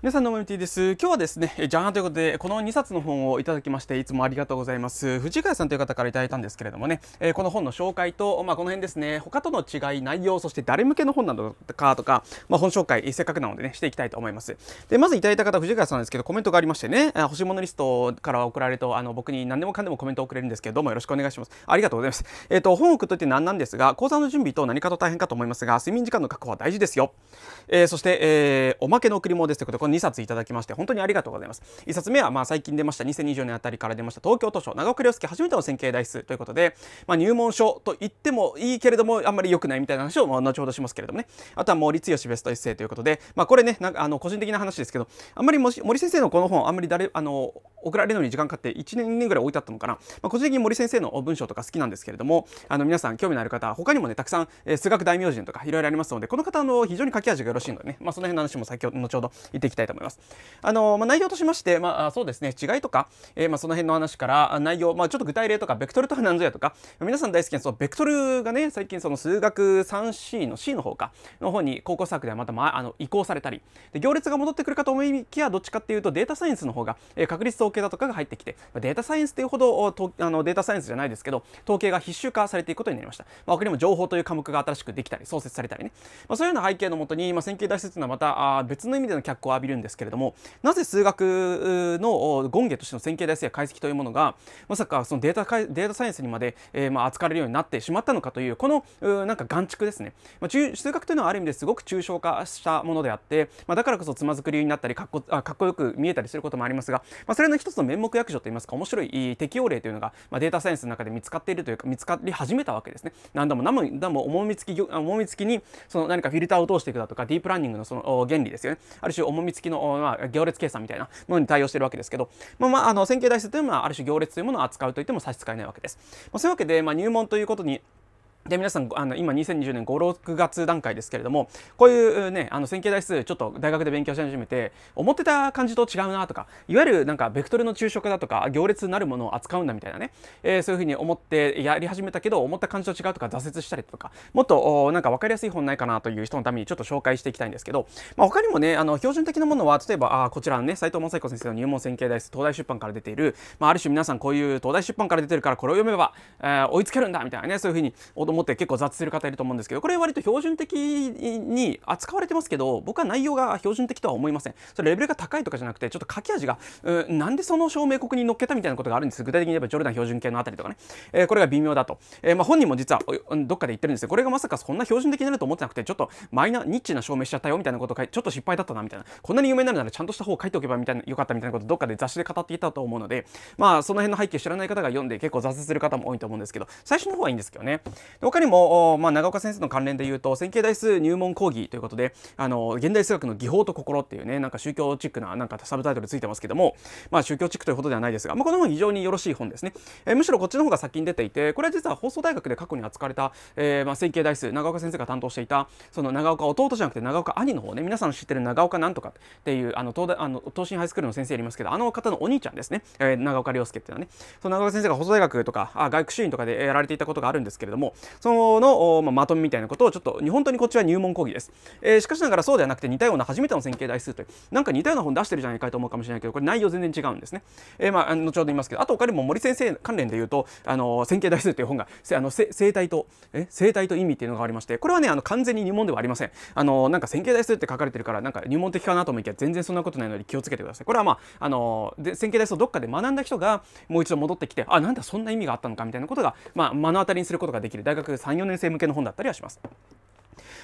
皆さんうです。今日はですね、じゃんということで、この2冊の本をいただきまして、いつもありがとうございます。藤ヶ谷さんという方からいただいたんですけれどもね、えー、この本の紹介と、まあ、この辺ですね、他との違い、内容、そして誰向けの本なのかとか、まあ、本紹介、せっかくなのでね、していきたいと思います。で、まずいただいた方、藤ヶ谷さんですけど、コメントがありましてね、欲しいものリストから送られると、あの、僕に何でもかんでもコメントを送れるんですけど、どうもよろしくお願いします。ありがとうございます。えっ、ー、と、本を送っといて何なんですが、講座の準備と何かと大変かと思いますが、睡眠時間の確保は大事ですよ。えー、そして、えおまけの贈り物ですということで、本2冊いただきまして本当にありがとうございます1冊目はまあ最近出ました2020年あたりから出ました東京都書長岡良介初めての線形代数ということで、まあ、入門書と言ってもいいけれどもあんまり良くないみたいな話を後ほどしますけれどもねあとは森剛ベストエッセイということで、まあ、これねなんかあの個人的な話ですけどあんまり森先生のこの本あんまり誰あの送られるのに時間かかって1年2年ぐらい置いてあったのかな、まあ、個人的に森先生の文章とか好きなんですけれどもあの皆さん興味のある方他にもねたくさん、え数学大名人とかいろいろありますのでこの方の非常に書き味がよろしいのでね、まあ、その辺の話も先ほど後ほど言ってきたいと思います。あのまあ、内容としまして、まあ、そうですね、違いとか、えー、まあ、その辺の話から、内容、まあ、ちょっと具体例とか、ベクトルとは何ぞやとか、皆さん大好きなそのベクトルがね、最近その数学 3C の C の方か、の方に高校ルではまた、まあ、あの移行されたりで、行列が戻ってくるかと思いきや、どっちかっていうとデータサイエンスの方が、えー、確率統計だとかが入ってきて、データサイエンスというほどとあのデータサイエンスじゃないですけど、統計が必修化されていくことになりました。まあ、他にも情報という科目が新しくできたり、創設されたりね。まあ、そういうような背景のもとに、まあ、線形代数というのはまたあ別の意味での脚光を浴びるんですけれどもなぜ数学の権下としての線形代数や解析というものがまさかそのデータデータサイエンスにまで、えー、まあ、扱われるようになってしまったのかというこのなんか眼蓄ですね、まあ、数学というのはある意味ですごく抽象化したものであって、まあ、だからこそつまずく理由になったりかっこあかっこよく見えたりすることもありますが、まあ、それの一つの面目役所といいますか面白い適用例というのが、まあ、データサイエンスの中で見つかっているというか見つかり始めたわけですね何度も何もも重みつき重みつきにその何かフィルターを通していくだとかディープランニングのその原理ですよねある種重み付きの、まあ、行列計算みたいなものに対応してるわけですけど、まあ、あの線形代数というのはある種行列というものを扱うといっても差し支えないわけです。まあ、そういうわけで、まあ、入門ということにで皆さんあの今2020年56月段階ですけれどもこういうねあの線形代数ちょっと大学で勉強し始めて思ってた感じと違うなとかいわゆるなんかベクトルの抽象だとか行列なるものを扱うんだみたいなね、えー、そういうふうに思ってやり始めたけど思った感じと違うとか挫折したりとかもっとなんか分かりやすい本ないかなという人のためにちょっと紹介していきたいんですけど、まあ、他にもねあの標準的なものは例えばあこちらのね斎藤正彦先生の入門線形代数東大出版から出ている、まあ、ある種皆さんこういう東大出版から出てるからこれを読めば、えー、追いつけるんだみたいなねそういうふうに思思って結構雑する方いると思うんですけどこれ割と標準的に扱われてますけど僕は内容が標準的とは思いませんそれレベルが高いとかじゃなくてちょっと書き味がなんでその証明国に乗っけたみたいなことがあるんです具体的に言えばジョルダン標準系のあたりとかね、えー、これが微妙だと、えー、まあ、本人も実はどっかで言ってるんですよこれがまさかそんな標準的になると思ってなくてちょっとマイナニッチな証明しちゃったよみたいなこといちょっと失敗だったなみたいなこんなに有名になるならちゃんとした方を書いておけばみたいなよかったみたいなことどっかで雑誌で語っていたと思うのでまあその辺の背景知らない方が読んで結構雑する方も多いと思うんですけど最初の方はいいんですけどね他にも、まあ、長岡先生の関連で言うと線形代数入門講義ということであの現代数学の技法と心っていうねなんか宗教チックななんかサブタイトルついてますけども、まあ、宗教チックということではないですが、まあ、この本非常によろしい本ですね、えむしろこっちの方が先に出ていてこれは実は放送大学で過去に扱われた、えー、まあ、線形代数長岡先生が担当していたその長岡弟じゃなくて長岡兄の方ね皆さん知ってる長岡なんとかっていうあの東大あの東進ハイスクールの先生いますけどあの方のお兄ちゃんですね、えー、長岡亮介っていうのはねその長岡先生が放送大学とかあ外国主任とかでやられていたことがあるんですけれどもその、まあ、まとめみたいなことをちょっと本当にこっちは入門講義です、えー、しかしながらそうではなくて似たような初めての線形代数というなんか似たような本出してるじゃないかと思うかもしれないけどこれ内容全然違うんですね、えー、まあ後ほど言いますけどあと他にも森先生関連で言うとあの線形代数という本があの生体とえ生体と意味っていうのがありましてこれはねあの完全に入門ではありませんあのなんか線形代数って書かれてるからなんか入門的かなと思いきや全然そんなことないので気をつけてくださいこれはまああので線形代数をどっかで学んだ人がもう一度戻ってきてあなんだそんな意味があったのかみたいなことがまあ目の当たりにすることができる大学3、4年生向けの本だったりはします。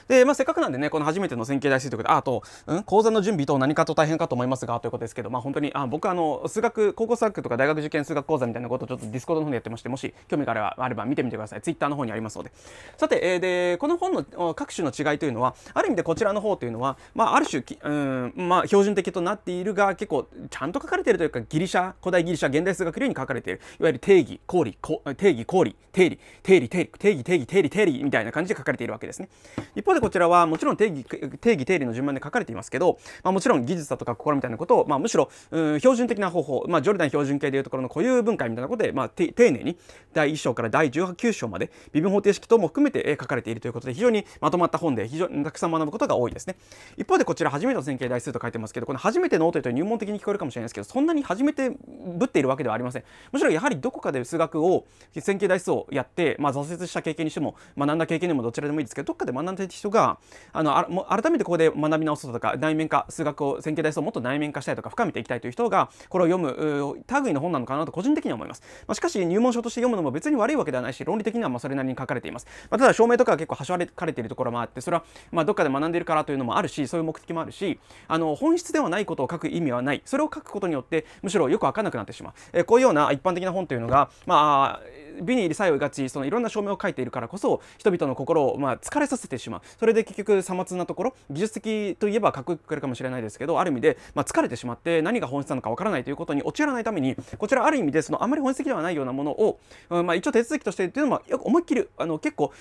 で、まあ、せっかくなんでねこの初めての線形代数ということであと、うん、講座の準備と何かと大変かと思いますがということですけど、まあ、本当にあ僕あの数学高校数学とか大学受験数学講座みたいなことをちょっとディスコードの方でやってましてもし興味があれば見てみてくださいツイッターの方にありますのでさて、えー、でこの本の各種の違いというのはある意味でこちらの方というのは、まあ、ある種うん、まあ、標準的となっているが結構ちゃんと書かれているというかギリシャ古代ギリシャ現代数学流に書かれているいわゆる定義公理定義公理定理定理定理定理定義定理定理みたいな感じで書かれているわけですね。一方でこちらはもちろん定義定義定理の順番で書かれていますけど、まあ、もちろん技術だとか心みたいなことを、まあ、むしろ標準的な方法、まあ、ジョルダン標準形でいうところの固有分解みたいなことで、まあ、丁寧に第1章から第19章まで微分方程式等も含めて書かれているということで非常にまとまった本で非常にたくさん学ぶことが多いですね一方でこちら初めての線形代数と書いてますけどこの初めての音というと入門的に聞こえるかもしれないですけどそんなに初めてぶっているわけではありませんむしろやはりどこかで数学を線形代数をやって、まあ、挫折した経験にしても学んだ経験でもどちらでもいいですけどどっかで学んだって人があのあも改めてここで学び直そうとか内面化数学を線形代数をもっと内面化したいとか深めていきたいという人がこれを読む類の本なのかなと個人的には思います、まあ、しかし入門書として読むのも別に悪いわけではないし論理的にはまそれなりに書かれています、まあ、ただ証明とかは結構はしかれているところもあってそれはまどっかで学んでいるからというのもあるしそういう目的もあるしあの本質ではないことを書く意味はないそれを書くことによってむしろよく分かんなくなってしまう、えー、こういうような一般的な本というのがまあ美にールさえがちそのいろんな証明を書いているからこそ人々の心をまあ疲れさせてしまうそれで結局さまつなところ技術的といえばかっこよくくるかもしれないですけどある意味でまあ疲れてしまって何が本質なのかわからないということに陥らないためにこちらある意味でそのあまり本質的ではないようなものを、うんまあ、一応手続きとしてというのもよく思いっきりあの結構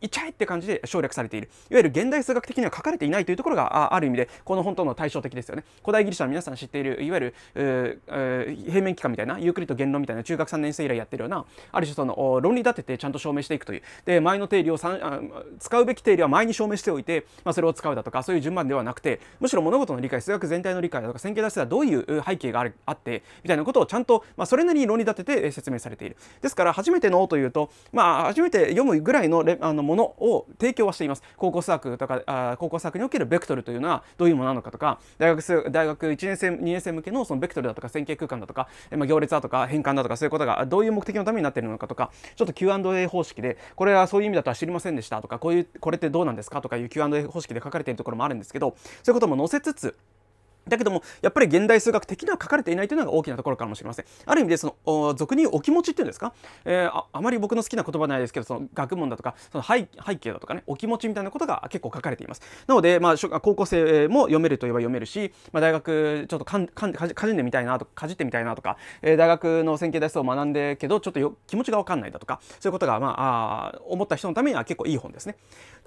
いちゃえって感じで省略されているいわゆる現代数学的には書かれていないというところがある意味でこの本当の対照的ですよね古代ギリシャの皆さん知っているいわゆる平面機関みたいなゆっくりと言論みたいな中学3年生以来やってるようなある種その論理立ててちゃんと証明していくというで前の定理を使うべき定理は前に証明しておいて、まあ、それを使うだとかそういう順番ではなくてむしろ物事の理解数学全体の理解だとか線形代数はどういう背景があるあってみたいなことをちゃんと、まあ、それなりに論理立てて説明されているですから初めてのというと、まあ、初めて読むぐらいのレあのものを提供はしています高校数学とかあ高校数学におけるベクトルというのはどういうものなのかとか大学大学1年生2年生向けのそのベクトルだとか線形空間だとか、まあ、行列だとか変換だとかそういうことがどういう目的のためになっているのかとかちょっと Q&A 方式でこれはそういう意味だとは知りませんでしたとかこういうこれってどうなんですかとかいう Q&A 方式で書かれているところもあるんですけどそういうことも載せつつだけどもやっぱり現代数学的には書かれていないというのが大きなところかもしれませんある意味でその俗に言うお気持ちっていうんですか、えー、ああまり僕の好きな言葉ないですけどその学問だとかその背景だとかねお気持ちみたいなことが結構書かれていますなので、まあ、高校生も読めるといえば読めるし、まあ、大学ちょっとかんかんかじんでみたいなとかかじってみたいなとか、えー、大学の線形代数を学んでけどちょっとよ気持ちが分かんないだとかそういうことが、まあ、あ思った人のためには結構いい本ですね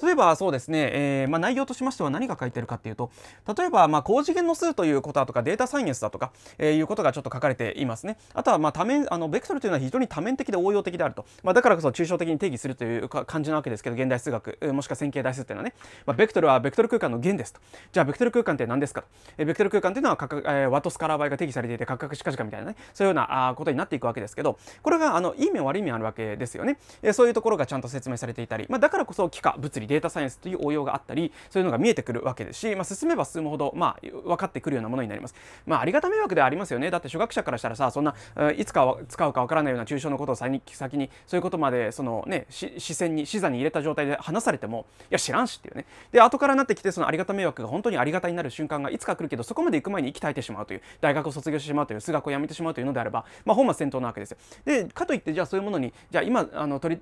例えばそうですね、えーまあ、内容としましては何が書いてるかっていうと例えば、まあ、高次元の数ということだとかデータサイエンスだとか、えー、いうことがちょっと書かれていますね。あとはまあ多面あのベクトルというのは非常に多面的で応用的であると、まあ、だからこそ抽象的に定義するという感じなわけですけど現代数学もしくは線形代数というのはね、まあ、ベクトルはベクトル空間の源ですとじゃあベクトル空間って何ですかと、えー、ベクトル空間というのはえー、ワトスカラー倍が定義されていて角々しかシかみたいなねそういうようなあことになっていくわけですけどこれがあのいい面悪い面あるわけですよね、えー、そういうところがちゃんと説明されていたり、まあ、だからこそ幾何物理データサイエンスという応用があったりそういうのが見えてくるわけですし、まあ、進めば進むほど、まあ、分かってくるようなものになります。まあ、ありがた迷惑ではありますよね。だって初学者からしたらさ、そんないつか使うかわからないような抽象のことを先にそういうことまでそのね視線に視座に入れた状態で話されてもいや知らんしっていうね。で後からなってきてそのありがた迷惑が本当にありがたになる瞬間がいつか来るけどそこまで行く前に息絶えてしまうという大学を卒業してしまうという数学をやめてしまうというのであれば、まあ、本末戦闘なわけですよ。でかといってじゃあそういうものにじゃあ今あの取り、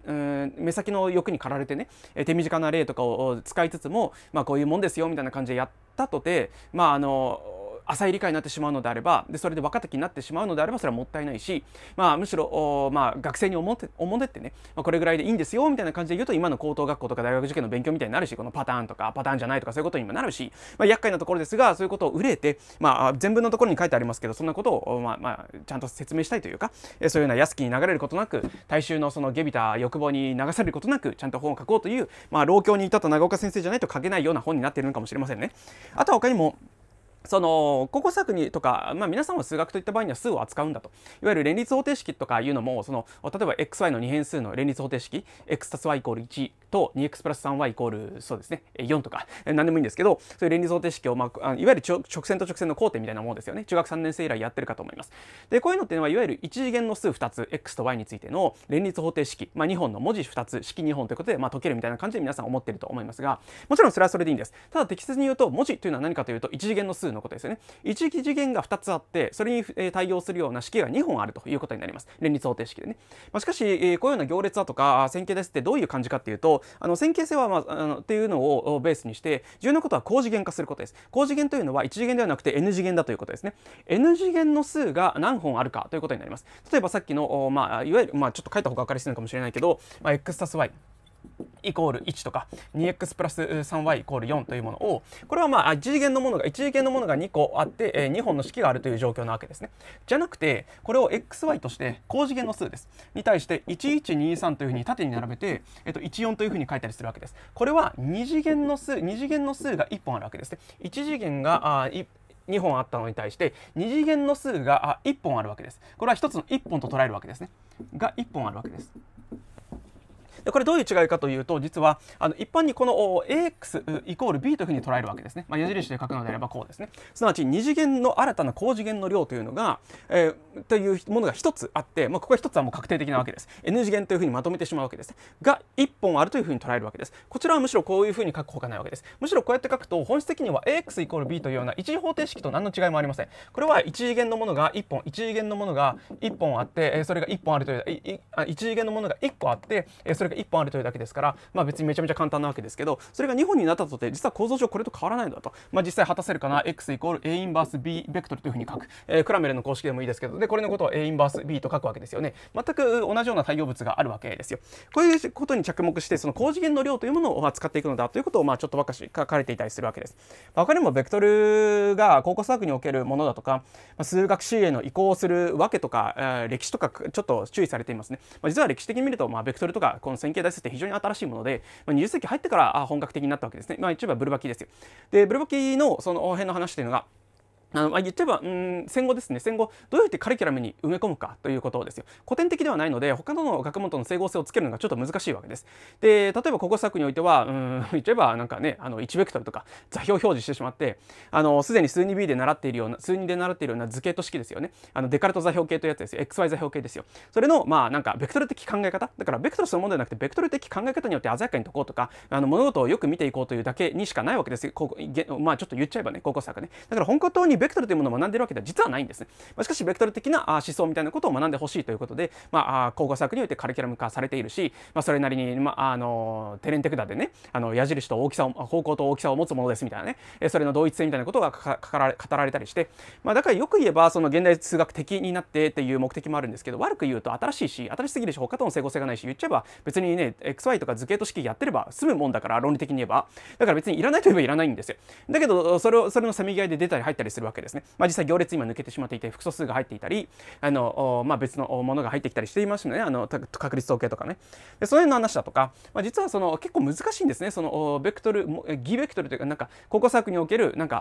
目先の欲に駆られてね手短な例とかを使いつつも、まあ、こういうもんですよみたいな感じでやってったとて、まあ、あの浅い理解になってしまうのであればでそれで若手になってしまうのであればそれはもったいないし、まあ、むしろ、まあ、学生におもておもってね、まあ、これぐらいでいいんですよみたいな感じで言うと今の高等学校とか大学受験の勉強みたいになるしこのパターンとかパターンじゃないとかそういうことにもなるし、まあ、厄介なところですがそういうことを憂えて、まあ、全文のところに書いてありますけどそんなことを、まあまあ、ちゃんと説明したいというかそういうような安きに流れることなく大衆のその下びた欲望に流されることなくちゃんと本を書こうという、まあ、老境に至った長岡先生じゃないと書けないような本になっているのかもしれませんね。あとは他にもその高校作にとか、まあ、皆さんは数学といった場合には数を扱うんだといわゆる連立方程式とかいうのもその例えば xy の2変数の連立方程式 x たす y イコール1と 2x プラス 3y イコールそうですね4とか何でもいいんですけどそういう連立方程式を、まあ、いわゆる直線と直線の交点みたいなものですよね中学3年生以来やってるかと思いますでこういうのっていうのはいわゆる1次元の数2つ x と y についての連立方程式、まあ、2本の文字2つ式2本ということで、まあ、解けるみたいな感じで皆さん思ってると思いますがもちろんそれはそれでいいんですただ適切に言うと文字というのは何かというと1次元の数のことですよね一次元が2つあってそれに対応するような式が2本あるということになります連立方程式でね、まあ、しかしこういうような行列だとか線形ですってどういう感じかっていうとあの線形性は、まあ、あのっていうのをベースにして重要なことは高次元化することです高次元というのは1次元ではなくて n 次元だということですね n 次元の数が何本あるかということになります例えばさっきの、まあ、いわゆる、まあ、ちょっと書いた方が分かりやすいのかもしれないけど、まあ、x たす y イコール1とか 2x プラス 3y イコール4というものをこれはまあ1次元のものが1次元のものが2個あって2本の式があるという状況なわけですねじゃなくてこれを xy として高次元の数ですに対して1123というふうに縦に並べて、えっと、14というふうに書いたりするわけですこれは2次元の数2次元の数が1本あるわけですね1次元があ2本あったのに対して2次元の数が1本あるわけですこれは1つの1本と捉えるわけですねが1本あるわけですでこれどういう違いかというと実はあの一般にこの AX イコール B というふうに捉えるわけですね、まあ、矢印で書くのであればこうですねすなわち2次元の新たな高次元の量というのが、えー、というものが1つあって、まあ、ここは1つはもう確定的なわけです N 次元というふうにまとめてしまうわけです、が1本あるというふうに捉えるわけですこちらはむしろこういうふうに書くほかないわけですむしろこうやって書くと本質的には AX イコール B というような一次方程式と何の違いもありませんこれは1次元のものが1本1次元のものが1本あってそれが1本あるという1次元のものが1個あってそれがが1本あるというだけですから、まあ、別にめちゃめちゃ簡単なわけですけどそれが2本になったとて実は構造上これと変わらないのだと、まあ、実際果たせるかな x イコール a インバース b ベクトルというふうに書く、えー、クラメルの公式でもいいですけどでこれのことを a インバース b と書くわけですよね全く同じような対応物があるわけですよこういうことに着目してその高次元の量というものを扱っていくのだということをまあちょっとばかし書かれていたりするわけです、分か他にもベクトルが高校数学におけるものだとか、まあ、数学 C への移行するわけとか、え歴史とかちょっと注意されていますね、まあ、実は歴史的に見るとまあベクトルとかこの線形代数って非常に新しいもので、まあ、20世紀入ってから本格的になったわけですね。まあ、一部はブルバキですよ。で、ブルバキのその辺の話というのが、あの言っちゃえば、うん、戦後ですね、戦後、どうやってカリキュラムに埋め込むかということですよ。古典的ではないので、他の学問との整合性をつけるのがちょっと難しいわけです。で、例えば国語作においては、うん、言っちゃえば、なんかね、あの、1ベクトルとか座標表示してしまって、あの、すでに数 2B で習っているような、数2で習っているような図形と式ですよね。あの、デカルト座標系というやつですよ。XY 座標系ですよ。それの、まあ、なんか、ベクトル的考え方。だから、ベクトルそのものではなくて、ベクトル的考え方によって鮮やかに解こうとか、あの、物事をよく見ていこうというだけにしかないわけですよ。ここまあ、ちょっと言っちゃえばね、高校作ね。だから、本当にベクトルというものを学んでいるわけでは実はないんですね。ましかし、ベクトル的な思想みたいなことを学んでほしいということで、まあ、考古作においてカリキュラム化されているし、まあ、それなりに、まあ、あのテレンテクダでね、あの矢印と大きさを、方向と大きさを持つものですみたいなね、それの同一性みたいなことが語られたりして、まあ、だからよく言えば、その現代数学的になってっていう目的もあるんですけど、悪く言うと新しいし、新しすぎるし、他との整合性がないし、言っちゃえば別にね、XY とか図形と式やってれば済むもんだから、論理的に言えば。だから別にいらないといえばいらないんですよ。だけど、それを、それのせめぎ合いで出たり入ったりするわけわけですね。まあ、実際行列今抜けてしまっていて、複素数が入っていたり、あの、まあ、別のものが入ってきたりしていますので、ね、あの、確率統計とかね。で、その辺の話だとか、まあ、実はその結構難しいんですね。その、ベクトル、偽ベクトルというか、なんか、高校作における、なんか、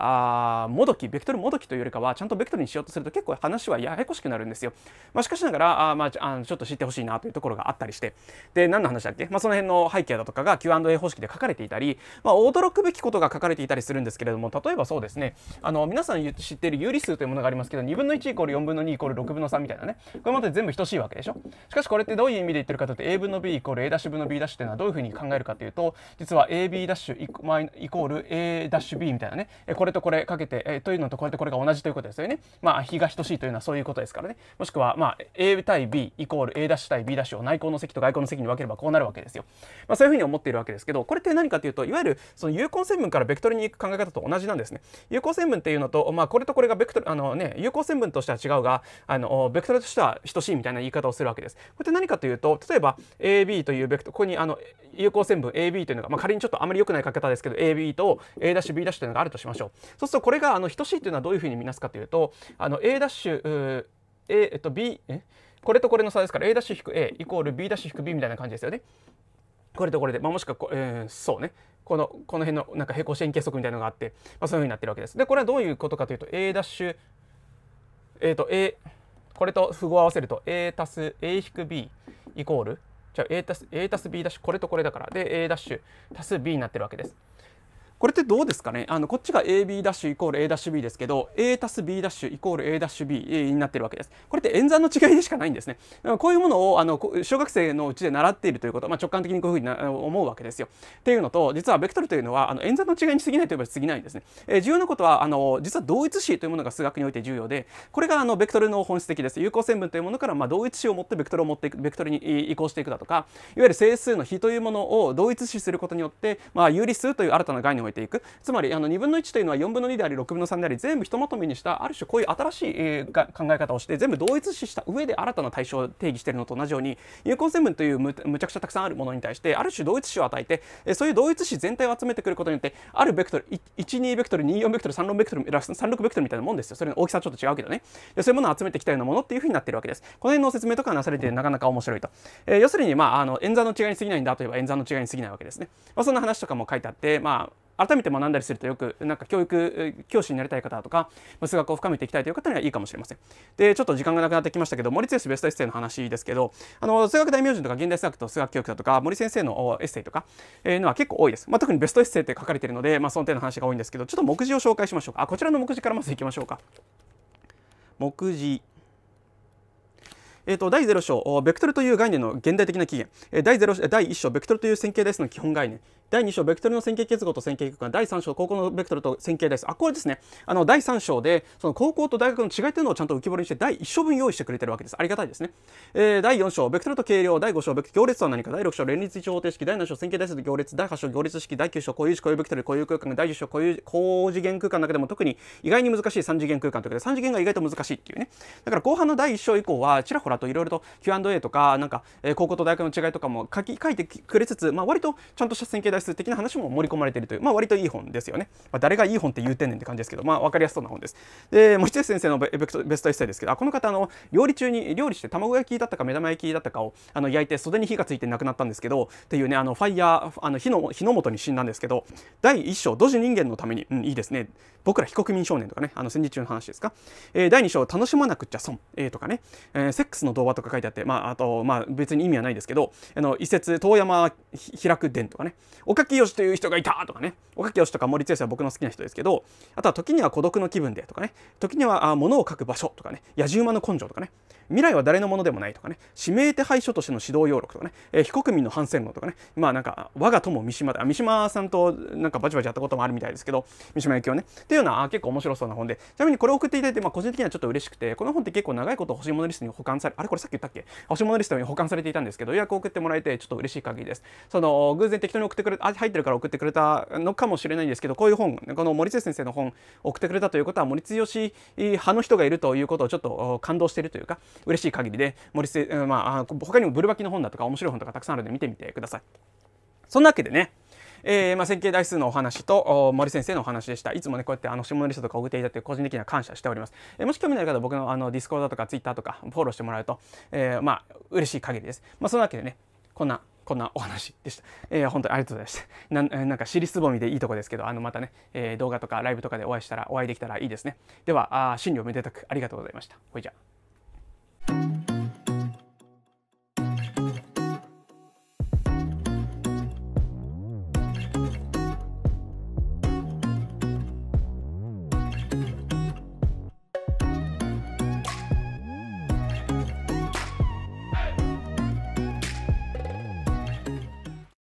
あもどき、ベクトルもどきというよりかは、ちゃんとベクトルにしようとすると結構話はややこしくなるんですよ。まあ、しかしながら、あまあ、あちょっと知ってほしいなというところがあったりして、で、何の話だっけまあ、その辺の背景だとかが Q&A 方式で書かれていたり、まあ、驚くべきことが書かれていたりするんですけれども、例えばそうですね、あの、皆さん知っている有理数というものがありますけど2分の1イコール4分の2イコール6分の3みたいなねこれも全部等しいわけでしょしかしこれってどういう意味で言ってるかというと a 分の b イコール a' 分の b' っていうのはどういうふうに考えるかというと実は ab' イコール a'b みたいなねこれとこれかけて、えというのとこれとこれが同じということですよねまあ比が等しいというのはそういうことですからねもしくはまあ a 対 b イコール a' 対 b' を内項の積と外項の積に分ければこうなるわけですよ、まあ、そういうふうに思っているわけですけどこれって何かというといわゆるその有効成分からベクトルに行く考え方と同じなんですね有効成分っていうのと、まあこれとこれがベクトルあの、ね、有効成分としては違うがあのベクトルとしては等しいみたいな言い方をするわけです。これって何かというと例えば AB というベクトルここにあの有効成分 AB というのが、まあ、仮にちょっとあまり良くない書き方ですけど AB と A'B' というのがあるとしましょう。そうするとこれがあの等しいというのはどういうふうに見なすかというとあの A' A えっと B えこれとこれの差ですから A'-A イコール B'-B みたいな感じですよね。これとこれで、まあ、もしくはこ、えー、そうねこのこの辺のなんか平行四辺形則みたいなのがあって、まあ、そういうふうになってるわけです。でこれはどういうことかというと A' ダッシュえっ、ー、と A これと符号を合わせると A たす A-B 引くイコールじゃあ A たす A たす B' ダッシュこれとこれだからで A' ダッシュたす B になってるわけです。これってどうですかねあのこっちが AB' イコール A'B ですけど A たす B' イコール A'B になってるわけです。これって演算の違いでしかないんですね。こういうものをあの小学生のうちで習っているということ、まあ、直感的にこういうふうに思うわけですよ。っていうのと実はベクトルというのはあの演算の違いに過ぎないといえば過ぎないんですね。えー、重要なことはあの実は同一子というものが数学において重要でこれがあのベクトルの本質的です。有効線分というものからまあ同一子を持ってベクトルを持っていくベクトルに移行していくだとかいわゆる整数の比というものを同一子することによって、まあ、有理数という新たな概念をえていくつまりあの2分の1というのは4分の2であり6分の3であり全部ひとまとめにしたある種こういう新しい、えー、考え方をして全部同一視した上で新たな対象を定義しているのと同じように有効成分というむむちゃくちゃたくさんあるものに対してある種同一視を与えて、えー、そういう同一視全体を集めてくることによってあるベクトル12ベクトル24ベクトル36ベクトル36ベクトルみたいなもんですよそれの大きさはちょっと違うけどねでそういうものを集めてきたようなものっていうふうになってるわけですこの辺の説明とかなされてなかなか面白いと、えー、要するにまああの演算の違いに過ぎないんだといえば演算の違いに過ぎないわけですね、まあ、そんな話とかも書いてあってまあ改めて学んだりするとよくなんか教育教師になりたい方とか数学を深めていきたいという方にはいいかもしれませんでちょっと時間がなくなってきましたけど森剛ベストエッセイの話ですけどあの数学大名人とか現代数学と数学教育だとか森先生のエッセイとか、えー、のは結構多いです、まあ、特にベストエッセイって書かれているので、まあ、その点の話が多いんですけどちょっと目次を紹介しましょうかあこちらの目次からまずいきましょうか目次えーと、第0章ベクトルという概念の現代的な起源第 ,0 第1章ベクトルという線形代数の基本概念第2章ベクトルの線形結合と線形空間第3章高校のベクトルと線形ですあこれですねあの第3章でその高校と大学の違いというのをちゃんと浮き彫りにして第1章分用意してくれてるわけですありがたいですね、えー、第4章ベクトルと計量第5章ベクトル行列とは何か第6章連立一方程式第7章線形代数と行列第8章行列式第9章固有式、固有ベクトル固有空間第10章固有高次元空間の中でも特に意外に難しい3次元空間ということで3次元が意外と難しいっていうねだから後半の第1章以降はちらほらといろいろと Q&A とかなんか、え高校と大学の違いとかも書き書いてくれつつ、まあ、割とちゃんとした線形大数回数的な話も盛り込まれているという、まあ、割といい本ですよね。まあ、誰がいい本って言うてんねんって感じですけど、まあ、分かりやすそうな本です。で、もう一先生のベベストエッセイですけど、あこの方あの、料理中に、料理して卵焼きだったか目玉焼きだったかをあの焼いて、袖に火がついてなくなったんですけど、っていうね、あのファイヤー、あの火の火の元に死んだんですけど、第1章、ドジ人間のために、うん、いいですね。僕ら非国民少年とかね、あの戦時中の話ですか。えー、第2章、楽しまなくちゃ損、えー、とかね、えー、セックスの童話とか書いてあって、まあ、あと、まあ、別に意味はないですけど、あの一節、遠山開く伝とかね、おかきよしという人がいたとかねおかきよしとか森剛は僕の好きな人ですけどあとは時には孤独の気分でとかね時にはあ物を書く場所とかね野じ馬の根性とかね未来は誰のものでもないとかね指名手配書としての指導要録とかね、えー、非国民の反戦論とかねまあなんか我が友三島だ三島さんとなんかバチバチやったこともあるみたいですけど三島由紀夫ねっていうような結構面白そうな本でちなみにこれを送っていただいて、まあ、個人的にはちょっと嬉しくてこの本って結構長いこと欲しいものリストに保管されあれこれさっき言ったっけ欲しいものリストに保管されていたんですけど予約を送ってもらえてちょっと嬉しい限りですその偶然適当に送ってくれあ入ってるから送ってくれたのかもしれないんですけどこういう本この森瀬先生の本送ってくれたということは森剛派の人がいるということをちょっと感動しているというか嬉しい限りで森瀬、まあ、他にもブルバキの本だとか面白い本とかたくさんあるので見てみてください。そんなわけでねえー、まあ、線形代数のお話と森先生のお話でした。いつもね、こうやってあの下のリストとか送っていただいて個人的には感謝しております。えー、もし興味のある方は僕のあのディスコードとかツイッターとかフォローしてもらうと、えー、まあ、嬉しい限りです。まあ、そんなわけでね、こんなこんなお話でした。えー、本当にありがとうございました。ななんか尻すぼみでいいとこですけど、あのまたね、えー、動画とかライブとかでお会いしたら、お会いできたらいいですね。では、あ真理をめでたくありがとうございました。ほいじゃあ。